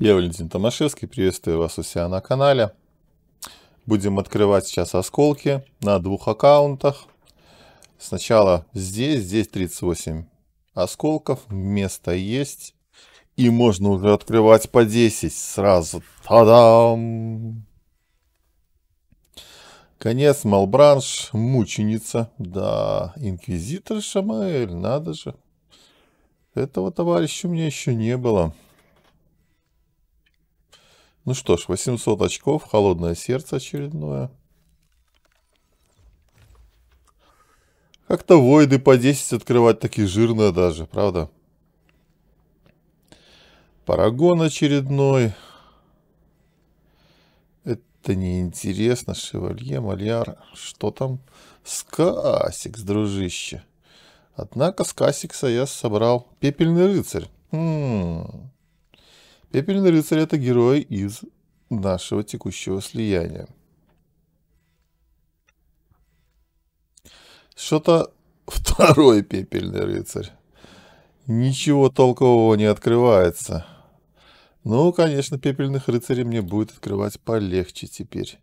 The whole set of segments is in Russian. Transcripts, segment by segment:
Я Валентин Томашевский, приветствую вас у себя на канале. Будем открывать сейчас осколки на двух аккаунтах. Сначала здесь, здесь 38 осколков, место есть. И можно уже открывать по 10 сразу. Та-дам! Конец Малбранш, мученица. Да, инквизитор Шамаэль, надо же. Этого товарища у меня еще не было. Ну что ж, 800 очков, холодное сердце очередное. Как-то войды по 10 открывать такие жирные даже, правда? Парагон очередной. Это неинтересно. Шевалье, Мальяр. Что там? Скасикс, дружище. Однако с Касикса я собрал пепельный рыцарь. М хм. Пепельный рыцарь – это герой из нашего текущего слияния. Что-то второй пепельный рыцарь. Ничего толкового не открывается. Ну, конечно, пепельных рыцарей мне будет открывать полегче теперь.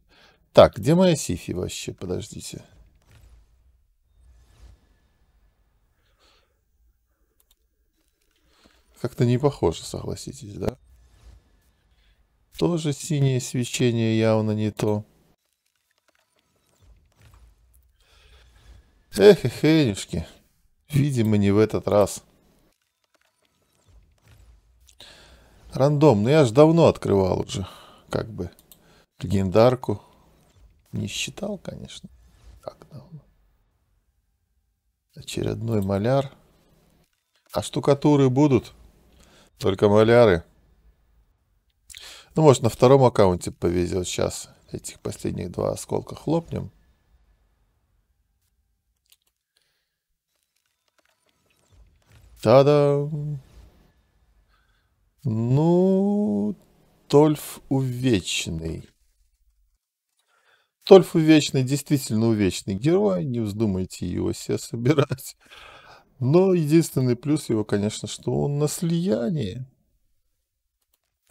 Так, где моя сифи вообще? Подождите. Как-то не похоже, согласитесь, да? Тоже синее свечение явно не то. Эх, эх, Видимо, не в этот раз. Рандом, ну я ж давно открывал уже, как бы, легендарку. Не считал, конечно, так давно. Очередной маляр. А штукатуры будут? Только маляры. Ну, может, на втором аккаунте повезет сейчас. Этих последних два осколка хлопнем. Та-да! Ну, Тольф Увечный. Тольф Увечный действительно увечный герой, не вздумайте его себе собирать. Но единственный плюс его, конечно, что он на слиянии.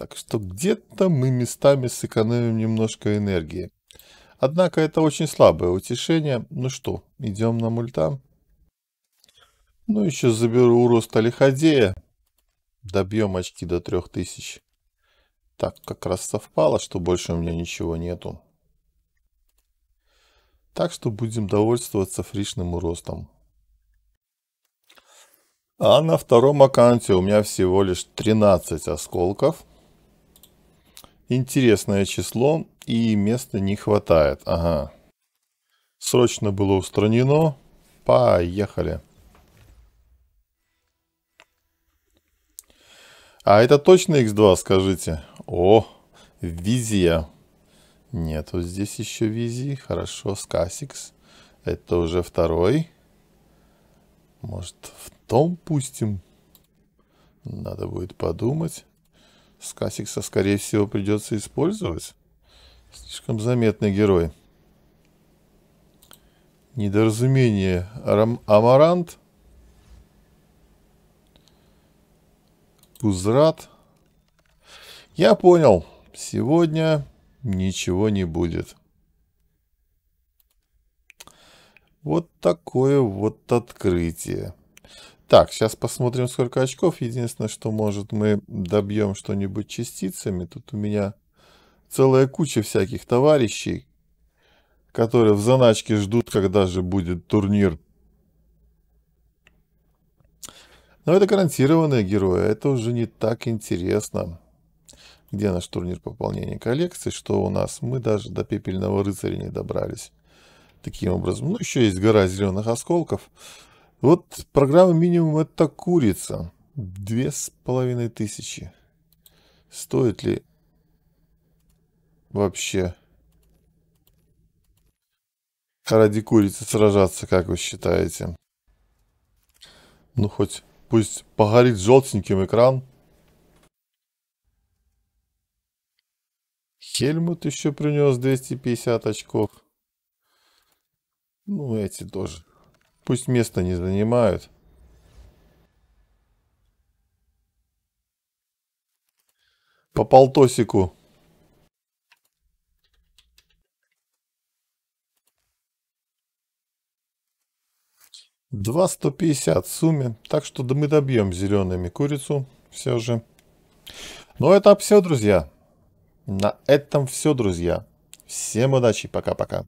Так что где-то мы местами сэкономим немножко энергии. Однако это очень слабое утешение. Ну что, идем на мульта? Ну еще заберу у роста лиходея. Добьем очки до трех тысяч. Так, как раз совпало, что больше у меня ничего нету. Так что будем довольствоваться фришным ростом. А на втором аккаунте у меня всего лишь 13 осколков. Интересное число, и места не хватает. Ага. Срочно было устранено. Поехали. А это точно x2, скажите? О, визия. Нет, вот здесь еще визии. Хорошо, скасикс. Это уже второй. Может, в том пустим? Надо будет подумать. С Касикса, скорее всего, придется использовать. Слишком заметный герой. Недоразумение. Рам Амарант. Пузрат. Я понял. Сегодня ничего не будет. Вот такое вот открытие. Так, сейчас посмотрим, сколько очков. Единственное, что может мы добьем что-нибудь частицами. Тут у меня целая куча всяких товарищей, которые в заначке ждут, когда же будет турнир. Но это гарантированные герои, это уже не так интересно. Где наш турнир пополнения коллекции, что у нас? Мы даже до пепельного рыцаря не добрались. Таким образом, ну еще есть гора зеленых осколков. Вот программа минимум это курица. Две с половиной тысячи. Стоит ли вообще ради курицы сражаться, как вы считаете? Ну, хоть пусть погорит желтеньким экран. Хельмут еще принес 250 очков. Ну, эти тоже пусть место не занимают. По полтосику. Два сто пятьдесят в сумме, так что да, мы добьем зелеными курицу все же. Но ну, это все, друзья. На этом все, друзья. Всем удачи, пока-пока.